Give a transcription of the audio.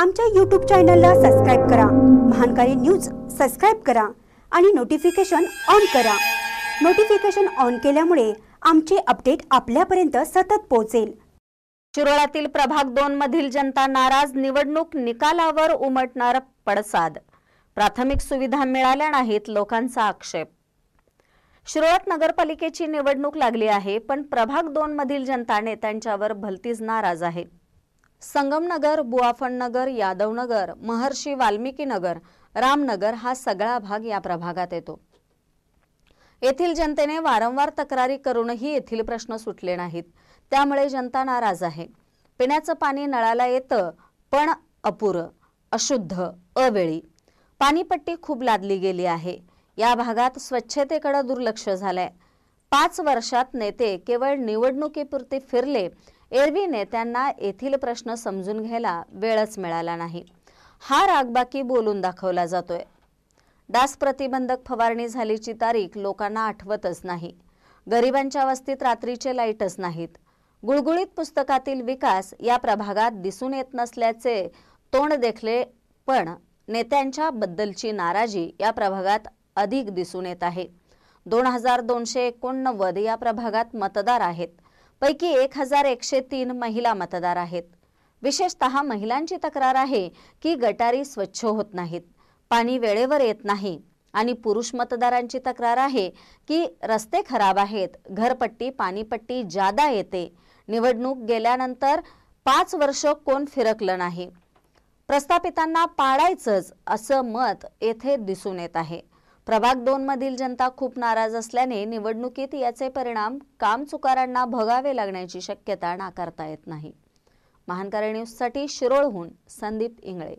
आमच्या यूट्यूब चॅनलला सबस्क्राईब करा महानकारी न्यूज सबस्क्राईब करा आणि नोटिफिकेशन ऑन करा नोटिफिकेशन ऑन केल्यामुळे आमचे अपडेट आपल्यापर्यंत सतत पोहोचेल शिरोळातील प्रभाग दोन मधील जनता नाराज निवडणूक निकालावर उमटणार पडसाद प्राथमिक सुविधा मिळाल्या नाहीत लोकांचा आक्षेप शिरोळात नगरपालिकेची निवडणूक लागली आहे पण प्रभाग दोन मधील जनता नेत्यांच्यावर भलतीच नाराज आहे संगमनगर बुवाफणनगर यादवनगर महर्षी नगर रामनगर हा सगळा भाग या प्रभागात येतो येथील जनतेने वारंवार तक्रारी करूनही येथील प्रश्न सुटले नाहीत त्यामुळे जनता नाराज आहे पिण्याचं पाणी नळाला येतं पण अपुर अशुद्ध अवेळी पाणीपट्टी खूप लादली गेली आहे या भागात स्वच्छतेकडे दुर्लक्ष झालंय पाच वर्षात नेते केवळ निवडणुकीपुरते फिरले एरवी नेत्यांना येथील प्रश्न समजून घ्यायला वेळच मिळाला नाही हा रागबाकी बोलून दाखवला जातोय डास प्रतिबंधक फवारणी झालीची तारीख लोकांना आठवतच नाही गरिबांच्या वस्तीत रात्रीचे लाईटच नाहीत गुळगुळीत पुस्तकातील विकास या प्रभागात दिसून येत नसल्याचे तोंड देखले पण नेत्यांच्या बद्दलची नाराजी या प्रभागात अधिक दिसून येत आहे दोन हजार दोनशे एकोणनव्वद या प्रभागात मतदार आहेत पैकी एक हजार एकशे तीन महिला मतदार आहेत विशेषतः महिलांची तक्रार आहे की गटारी स्वच्छ होत नाहीत पाणी वेळेवर येत नाही आणि पुरुष मतदारांची तक्रार आहे की रस्ते खराब आहेत घरपट्टी पाणीपट्टी जादा येते निवडणूक गेल्यानंतर पाच वर्ष कोण फिरकलं नाही प्रस्थापितांना पाडायचंच असं मत येथे दिसून येत आहे प्रभाग दोन मधील जनता खूप नाराज असल्याने निवडणुकीत याचे परिणाम काम चुकारांना भगावे लागण्याची शक्यता नाकारता येत नाही महानकारी न्यूजसाठी शिरोळहून संदीप इंगळे